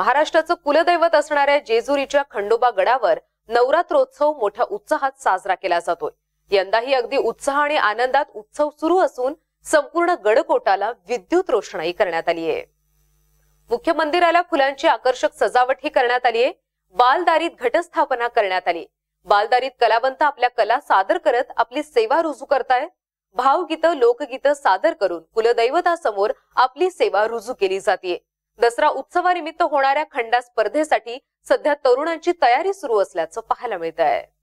महाराष्ट्राचं कुलदैवत असणाऱ्या जेजुरीच्या खंडोबा गडावर नवरात्रोत्सव मोठ्या उत्साहात साजरा केला जातोय यंदाही अगदी उत्साह आणि आनंदात उत्सव सुरू असून संपूर्ण गडकोटाला विद्युत रोषणाई करण्यात आली आहे मुख्य मंदिराला फुलांची आकर्षक सजावटही करण्यात आली आहे बालदारीत घटस्थापना करण्यात आली बालदारीत कलावंत आपल्या कला सादर करत आपली सेवा रुजू करतायत भावगीतं लोकगीतं सादर करून कुलदैवतासमोर आपली सेवा रुजू केली जाते दसरा उत्सवानिमित्त होणाऱ्या खंडा स्पर्धेसाठी सध्या तरुणांची तयारी सुरू असल्याचं पाहायला मिळत आहे